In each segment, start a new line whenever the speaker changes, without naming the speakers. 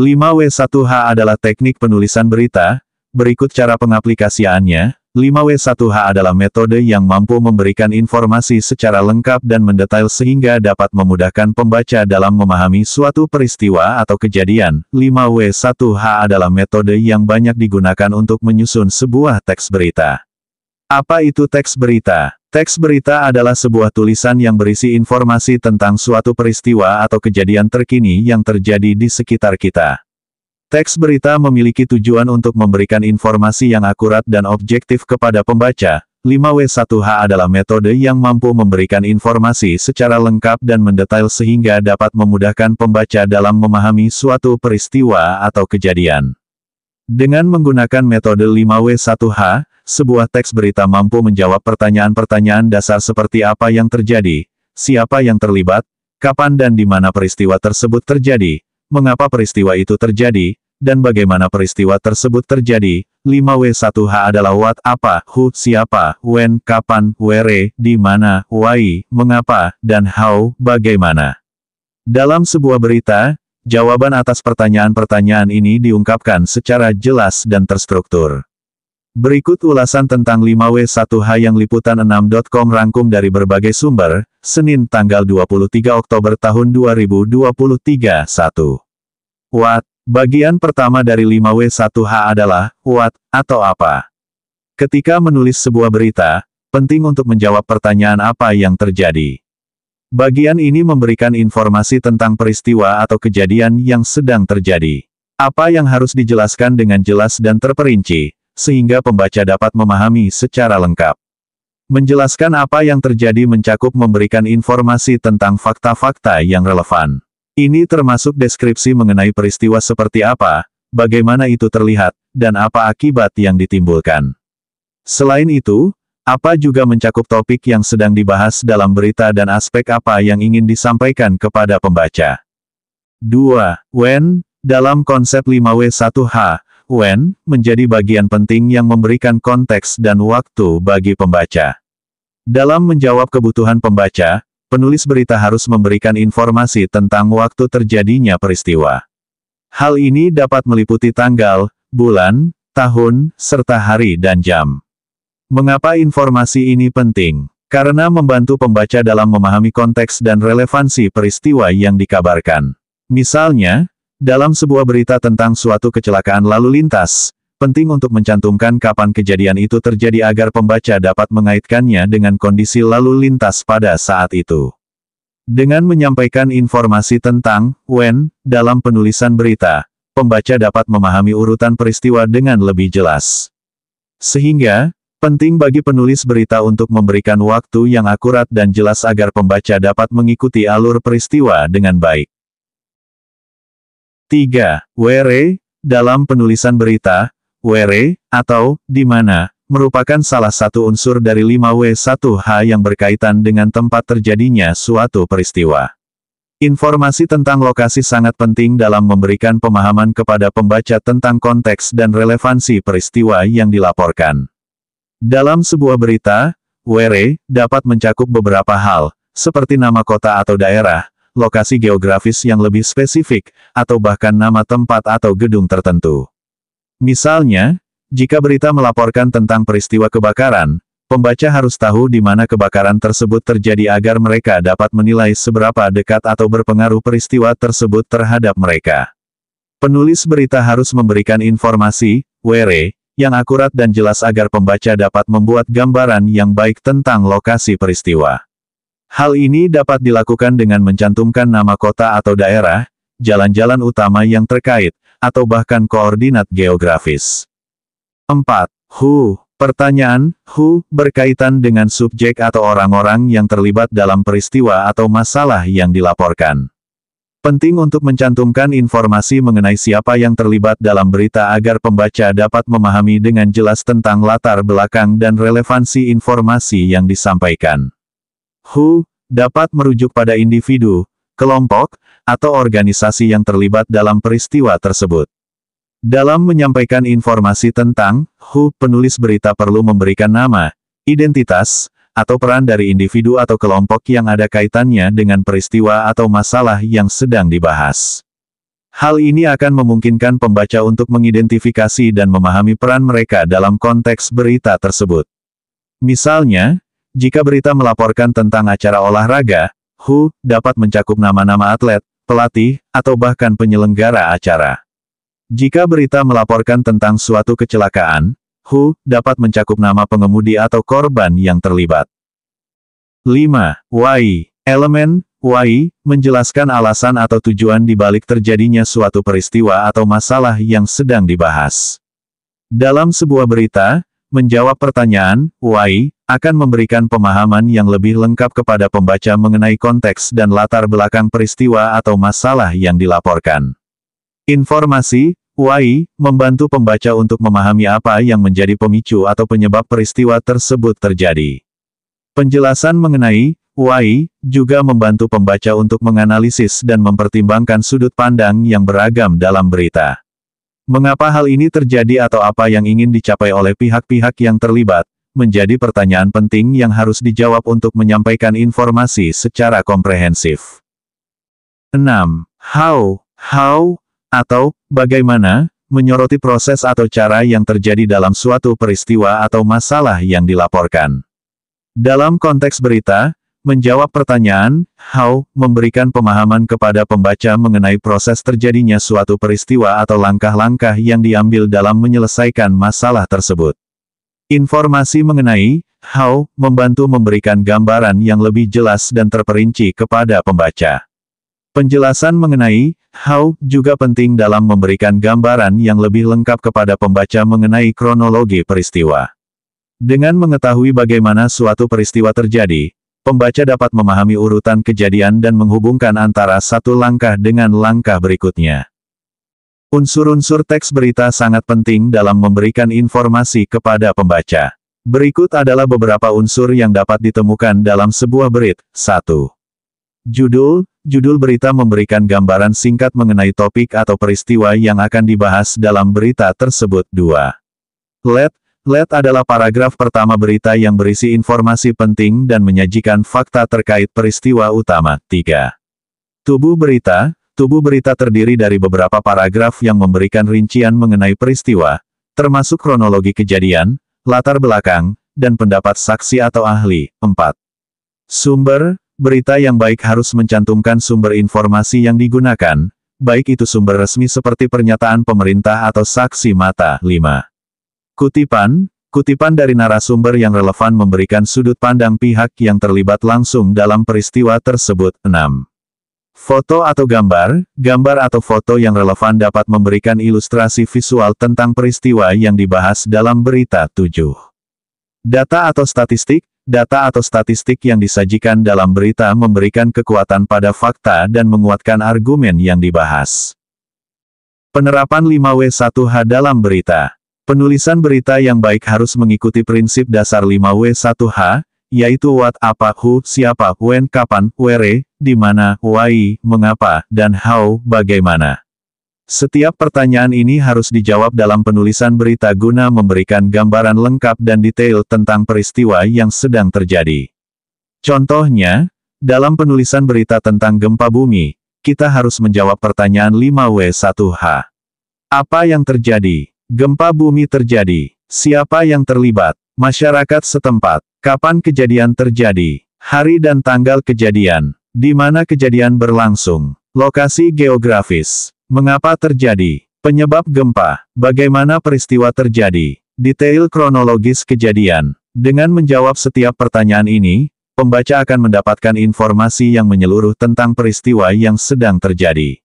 5W1H adalah teknik penulisan berita, berikut cara pengaplikasiannya. 5W1H adalah metode yang mampu memberikan informasi secara lengkap dan mendetail sehingga dapat memudahkan pembaca dalam memahami suatu peristiwa atau kejadian. 5W1H adalah metode yang banyak digunakan untuk menyusun sebuah teks berita. Apa itu teks berita? Teks berita adalah sebuah tulisan yang berisi informasi tentang suatu peristiwa atau kejadian terkini yang terjadi di sekitar kita. Teks berita memiliki tujuan untuk memberikan informasi yang akurat dan objektif kepada pembaca. 5W1H adalah metode yang mampu memberikan informasi secara lengkap dan mendetail sehingga dapat memudahkan pembaca dalam memahami suatu peristiwa atau kejadian. Dengan menggunakan metode 5W1H, sebuah teks berita mampu menjawab pertanyaan-pertanyaan dasar seperti apa yang terjadi, siapa yang terlibat, kapan dan di mana peristiwa tersebut terjadi, mengapa peristiwa itu terjadi, dan bagaimana peristiwa tersebut terjadi. 5W1H adalah what, apa, who, siapa, when, kapan, where, di mana, why, mengapa, dan how, bagaimana. Dalam sebuah berita, jawaban atas pertanyaan-pertanyaan ini diungkapkan secara jelas dan terstruktur. Berikut ulasan tentang 5W1H yang liputan 6.com rangkum dari berbagai sumber, Senin tanggal 23 Oktober tahun 2023 1. What? Bagian pertama dari 5W1H adalah, what, atau apa. Ketika menulis sebuah berita, penting untuk menjawab pertanyaan apa yang terjadi. Bagian ini memberikan informasi tentang peristiwa atau kejadian yang sedang terjadi. Apa yang harus dijelaskan dengan jelas dan terperinci, sehingga pembaca dapat memahami secara lengkap. Menjelaskan apa yang terjadi mencakup memberikan informasi tentang fakta-fakta yang relevan. Ini termasuk deskripsi mengenai peristiwa seperti apa, bagaimana itu terlihat, dan apa akibat yang ditimbulkan. Selain itu, apa juga mencakup topik yang sedang dibahas dalam berita dan aspek apa yang ingin disampaikan kepada pembaca. 2. When, dalam konsep 5W1H, Wen, menjadi bagian penting yang memberikan konteks dan waktu bagi pembaca. Dalam menjawab kebutuhan pembaca, penulis berita harus memberikan informasi tentang waktu terjadinya peristiwa. Hal ini dapat meliputi tanggal, bulan, tahun, serta hari dan jam. Mengapa informasi ini penting? Karena membantu pembaca dalam memahami konteks dan relevansi peristiwa yang dikabarkan. Misalnya, dalam sebuah berita tentang suatu kecelakaan lalu lintas, penting untuk mencantumkan kapan kejadian itu terjadi agar pembaca dapat mengaitkannya dengan kondisi lalu lintas pada saat itu. Dengan menyampaikan informasi tentang when dalam penulisan berita, pembaca dapat memahami urutan peristiwa dengan lebih jelas. Sehingga, penting bagi penulis berita untuk memberikan waktu yang akurat dan jelas agar pembaca dapat mengikuti alur peristiwa dengan baik. 3. Were, dalam penulisan berita, Were, atau, di mana, merupakan salah satu unsur dari 5W1H yang berkaitan dengan tempat terjadinya suatu peristiwa. Informasi tentang lokasi sangat penting dalam memberikan pemahaman kepada pembaca tentang konteks dan relevansi peristiwa yang dilaporkan. Dalam sebuah berita, Were dapat mencakup beberapa hal, seperti nama kota atau daerah, lokasi geografis yang lebih spesifik, atau bahkan nama tempat atau gedung tertentu. Misalnya, jika berita melaporkan tentang peristiwa kebakaran, pembaca harus tahu di mana kebakaran tersebut terjadi agar mereka dapat menilai seberapa dekat atau berpengaruh peristiwa tersebut terhadap mereka. Penulis berita harus memberikan informasi, were, yang akurat dan jelas agar pembaca dapat membuat gambaran yang baik tentang lokasi peristiwa. Hal ini dapat dilakukan dengan mencantumkan nama kota atau daerah, jalan-jalan utama yang terkait, atau bahkan koordinat geografis. 4. Who Pertanyaan, who, berkaitan dengan subjek atau orang-orang yang terlibat dalam peristiwa atau masalah yang dilaporkan. Penting untuk mencantumkan informasi mengenai siapa yang terlibat dalam berita agar pembaca dapat memahami dengan jelas tentang latar belakang dan relevansi informasi yang disampaikan. Hu, dapat merujuk pada individu, kelompok, atau organisasi yang terlibat dalam peristiwa tersebut. Dalam menyampaikan informasi tentang Hu, penulis berita perlu memberikan nama, identitas, atau peran dari individu atau kelompok yang ada kaitannya dengan peristiwa atau masalah yang sedang dibahas. Hal ini akan memungkinkan pembaca untuk mengidentifikasi dan memahami peran mereka dalam konteks berita tersebut. Misalnya, jika berita melaporkan tentang acara olahraga, Hu dapat mencakup nama-nama atlet, pelatih, atau bahkan penyelenggara acara. Jika berita melaporkan tentang suatu kecelakaan, Hu dapat mencakup nama pengemudi atau korban yang terlibat. 5. Wai Elemen Wai menjelaskan alasan atau tujuan dibalik terjadinya suatu peristiwa atau masalah yang sedang dibahas. Dalam sebuah berita, menjawab pertanyaan, Wai akan memberikan pemahaman yang lebih lengkap kepada pembaca mengenai konteks dan latar belakang peristiwa atau masalah yang dilaporkan. Informasi, WAI, membantu pembaca untuk memahami apa yang menjadi pemicu atau penyebab peristiwa tersebut terjadi. Penjelasan mengenai WAI juga membantu pembaca untuk menganalisis dan mempertimbangkan sudut pandang yang beragam dalam berita. Mengapa hal ini terjadi atau apa yang ingin dicapai oleh pihak-pihak yang terlibat, menjadi pertanyaan penting yang harus dijawab untuk menyampaikan informasi secara komprehensif. 6. How, how, atau bagaimana, menyoroti proses atau cara yang terjadi dalam suatu peristiwa atau masalah yang dilaporkan. Dalam konteks berita, menjawab pertanyaan, how, memberikan pemahaman kepada pembaca mengenai proses terjadinya suatu peristiwa atau langkah-langkah yang diambil dalam menyelesaikan masalah tersebut. Informasi mengenai How membantu memberikan gambaran yang lebih jelas dan terperinci kepada pembaca. Penjelasan mengenai How juga penting dalam memberikan gambaran yang lebih lengkap kepada pembaca mengenai kronologi peristiwa. Dengan mengetahui bagaimana suatu peristiwa terjadi, pembaca dapat memahami urutan kejadian dan menghubungkan antara satu langkah dengan langkah berikutnya. Unsur-unsur teks berita sangat penting dalam memberikan informasi kepada pembaca. Berikut adalah beberapa unsur yang dapat ditemukan dalam sebuah berit. 1. Judul Judul berita memberikan gambaran singkat mengenai topik atau peristiwa yang akan dibahas dalam berita tersebut. 2. Let Let adalah paragraf pertama berita yang berisi informasi penting dan menyajikan fakta terkait peristiwa utama. 3. Tubuh berita, Tubuh berita terdiri dari beberapa paragraf yang memberikan rincian mengenai peristiwa, termasuk kronologi kejadian, latar belakang, dan pendapat saksi atau ahli. 4. Sumber, berita yang baik harus mencantumkan sumber informasi yang digunakan, baik itu sumber resmi seperti pernyataan pemerintah atau saksi mata. 5. Kutipan, Kutipan dari narasumber yang relevan memberikan sudut pandang pihak yang terlibat langsung dalam peristiwa tersebut. 6. Foto atau gambar, gambar atau foto yang relevan dapat memberikan ilustrasi visual tentang peristiwa yang dibahas dalam berita 7. Data atau statistik, data atau statistik yang disajikan dalam berita memberikan kekuatan pada fakta dan menguatkan argumen yang dibahas. Penerapan 5W1H dalam berita Penulisan berita yang baik harus mengikuti prinsip dasar 5W1H, yaitu what, apa, who, siapa, when, kapan, where, di mana, why, mengapa, dan how, bagaimana. Setiap pertanyaan ini harus dijawab dalam penulisan berita guna memberikan gambaran lengkap dan detail tentang peristiwa yang sedang terjadi. Contohnya, dalam penulisan berita tentang gempa bumi, kita harus menjawab pertanyaan 5W1H. Apa yang terjadi? Gempa bumi terjadi. Siapa yang terlibat? Masyarakat setempat. Kapan kejadian terjadi? Hari dan tanggal kejadian. Di mana kejadian berlangsung? Lokasi geografis. Mengapa terjadi? Penyebab gempa. Bagaimana peristiwa terjadi? Detail kronologis kejadian. Dengan menjawab setiap pertanyaan ini, pembaca akan mendapatkan informasi yang menyeluruh tentang peristiwa yang sedang terjadi.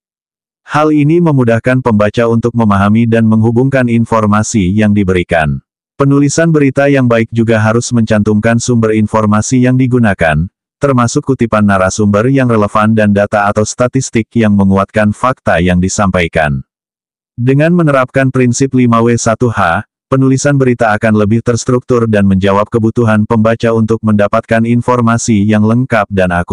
Hal ini memudahkan pembaca untuk memahami dan menghubungkan informasi yang diberikan. Penulisan berita yang baik juga harus mencantumkan sumber informasi yang digunakan, termasuk kutipan narasumber yang relevan dan data atau statistik yang menguatkan fakta yang disampaikan. Dengan menerapkan prinsip 5W1H, penulisan berita akan lebih terstruktur dan menjawab kebutuhan pembaca untuk mendapatkan informasi yang lengkap dan akurat.